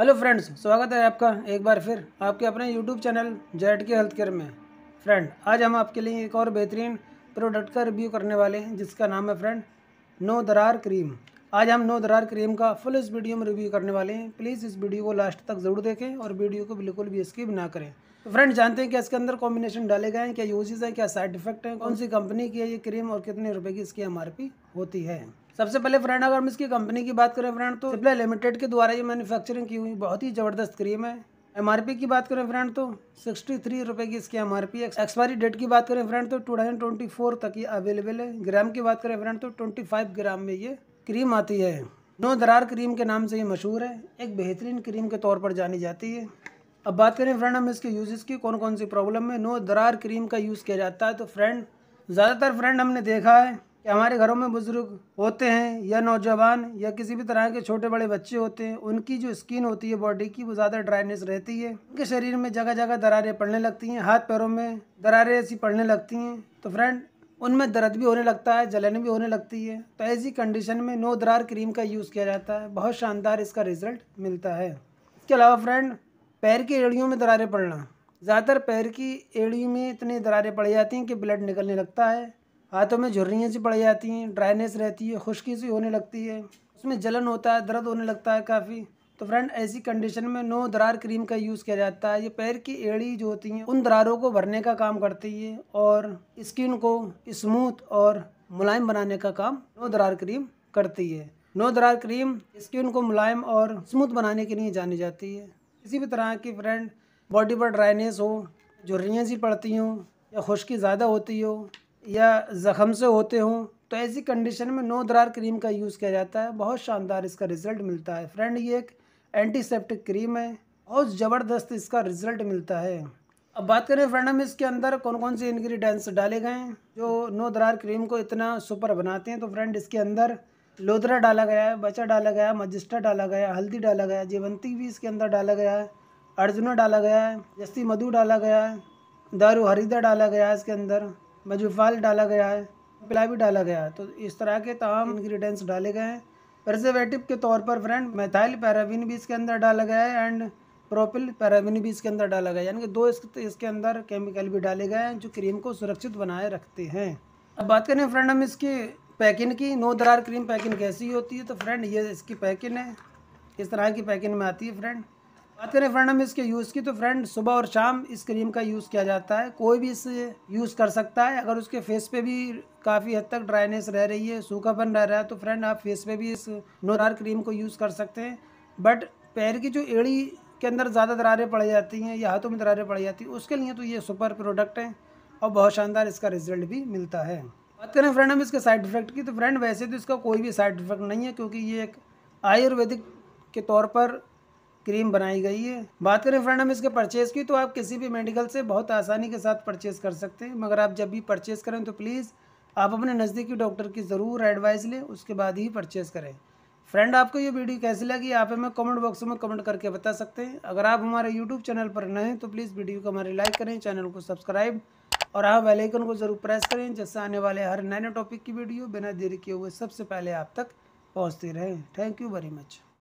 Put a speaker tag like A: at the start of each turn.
A: hello friends स्वागत है आपका एक बार फिर आपके अपने यूट्यूब चैनल जेड के हेल्थ केयर में फ्रेंड आज हम आपके लिए एक और बेहतरीन प्रोडक्ट का रिव्यू करने वाले हैं जिसका नाम है फ्रेंड नो दरार क्रीम आज हम नो दरार क्रीम का फुल इस वीडियो में रिव्यू करने वाले हैं प्लीज़ इस वीडियो को लास्ट तक ज़रूर देखें और वीडियो को बिल्कुल भी स्किप ना करें तो फ्रेंड जानते हैं कि इसके अंदर कॉम्बिनेशन डाले गए हैं क्या यूजेज़ हैं क्या साइड इफेक्ट हैं कौन सी कंपनी की है ये क्रीम और कितने रुपए की इसकी एम होती है सबसे पहले फ्रेंड अगर हम इसकी कंपनी की बात करें फ्रेंड तो सिप्ला लिमिटेड के द्वारा ये मैन्युफैक्चरिंग की हुई बहुत ही ज़बरदस्त क्रीम है एम की बात करें फ्रेंड तो सिक्सटी थ्री रुपये की इसकी M R P expiry date की बात करें फ्रेंड तो टू थाउजेंड ट्वेंटी फोर तक ये अवेलेबल है ग्राम की बात करें फ्रेंड तो ट्वेंटी फाइव ग्राम में ये क्रीम आती है नो दरार क्रीम के नाम से ये मशहूर है एक बेहतरीन क्रीम के तौर पर जानी जाती है अब बात करें फ्रेंड हम इसके यूज़ की कौन कौन सी प्रॉब्लम है नो दरार क्रीम का यूज़ किया जाता है तो फ्रेंड ज़्यादातर फ्रेंड हमने देखा है कि हमारे घरों में बुज़ुर्ग होते हैं या नौजवान या किसी भी तरह के छोटे बड़े बच्चे होते हैं उनकी जो स्किन होती है बॉडी की वो ज़्यादा ड्राइनेस रहती है उनके शरीर में जगह जगह दरारें पड़ने लगती हैं हाथ पैरों में दरारें ऐसी पड़ने लगती हैं तो फ्रेंड उनमें दर्द भी होने लगता है जलन भी होने लगती है तो ऐसी कंडीशन में नो दरार क्रीम का यूज़ किया जाता है बहुत शानदार इसका रिज़ल्ट मिलता है इसके अलावा फ्रेंड पैर की एड़ियों में दरारें पड़ना ज़्यादातर पैर की एड़ी में इतनी दरारें पड़ जाती हैं कि ब्लड निकलने लगता है हाथों में झुर्रियाँ सी पड़ जाती हैं ड्राइनेस रहती है खुश्की सी होने लगती है उसमें जलन होता है दर्द होने लगता है काफ़ी तो फ्रेंड ऐसी कंडीशन में नो दरार क्रीम का यूज़ किया जाता है ये पैर की एड़ी जो होती हैं उन दरारों को भरने का काम करती है और स्किन को स्मूथ और मुलायम बनाने का काम नो दरार क्रीम करती है नो दरार क्रीम स्किन को मुलायम और स्मूथ बनाने के लिए जानी जाती है किसी भी तरह की फ्रेंड बॉडी पर ड्राइनेस हो झुर्रियाँ सी पड़ती हों या खुश्की ज़्यादा होती हो या ज़ख़म से होते हों तो ऐसी कंडीशन में नो दरार क्रीम का यूज़ किया जाता है बहुत शानदार इसका रिज़ल्ट मिलता है फ्रेंड ये एक एंटीसेप्टिक क्रीम है और ज़बरदस्त इसका रिज़ल्ट मिलता है अब बात करें फ्रेंड हम इसके अंदर कौन कौन से इन्ग्रीडियंट्स डाले गए हैं जो नो दरार क्रीम को इतना सुपर बनाते हैं तो फ्रेंड इसके अंदर लोदरा डाला गया है बचा डाला गया है मजिस्टा डाला गया हल्दी डाला गया जेवंती भी इसके अंदर डाला गया है अर्जुना डाला गया है जस्ती मधु डाला गया है दारू हरीदा डाला गया है इसके अंदर मजूफाल डाला गया है पिला भी डाला गया है तो इस तरह के तमाम इन्ग्रीडियंट्स डाले गए हैं प्रजर्वेटिव के तौर पर फ्रेंड मेथाइल पैराबिन भी इसके अंदर डाला गया है एंड प्रोपिल पैराबिन भी इसके अंदर डाला गया है यानी कि दो इसके अंदर केमिकल भी डाले गए हैं जो क्रीम को सुरक्षित बनाए रखते हैं अब बात करें फ्रेंड हम इसकी पैकिंग की नो दरार क्रीम पैकिंग कैसी होती है तो फ्रेंड ये इसकी पैकिंग है इस तरह की पैकिंग में आती है फ्रेंड बात करें फ्रेंड हम इसके यूज़ की तो फ्रेंड सुबह और शाम इस क्रीम का यूज़ किया जाता है कोई भी इसे यूज़ कर सकता है अगर उसके फेस पे भी काफ़ी हद तक ड्राइनेस रह रही है सूखापन रह रहा है तो फ्रेंड आप फेस पे भी इस नोरार क्रीम को यूज़ कर सकते हैं बट पैर की जो एड़ी के अंदर ज़्यादा दरारें पड़ जाती हैं या हाथों में दरारें पड़ जाती हैं उसके लिए तो ये सुपर प्रोडक्ट है और बहुत शानदार इसका रिजल्ट भी मिलता है बात करें फ्रेंड हम इसके साइड इफ़ेक्ट की तो फ्रेंड वैसे तो इसका कोई भी साइड इफ़ेक्ट नहीं है क्योंकि ये एक आयुर्वेदिक के तौर पर क्रीम बनाई गई है बात करें फ्रेंड हम इसके परचेज़ की तो आप किसी भी मेडिकल से बहुत आसानी के साथ परचेज़ कर सकते हैं मगर आप जब भी परचेज़ करें तो प्लीज़ आप अपने नज़दीकी डॉक्टर की ज़रूर एडवाइस लें उसके बाद ही परचेज़ करें फ्रेंड आपको ये वीडियो कैसी लगी आप हमें कमेंट बॉक्स में कमेंट करके बता सकते हैं अगर आप हमारे यूट्यूब चैनल पर नए हैं तो प्लीज़ वीडियो को हमारे लाइक करें चैनल को सब्सक्राइब और आप हाँ, बेलाइकन को ज़रूर प्रेस करें जिससे आने वाले हर नए नए टॉपिक की वीडियो बिना देरी किए हुए सबसे पहले आप तक पहुँचती रहें थैंक यू वेरी मच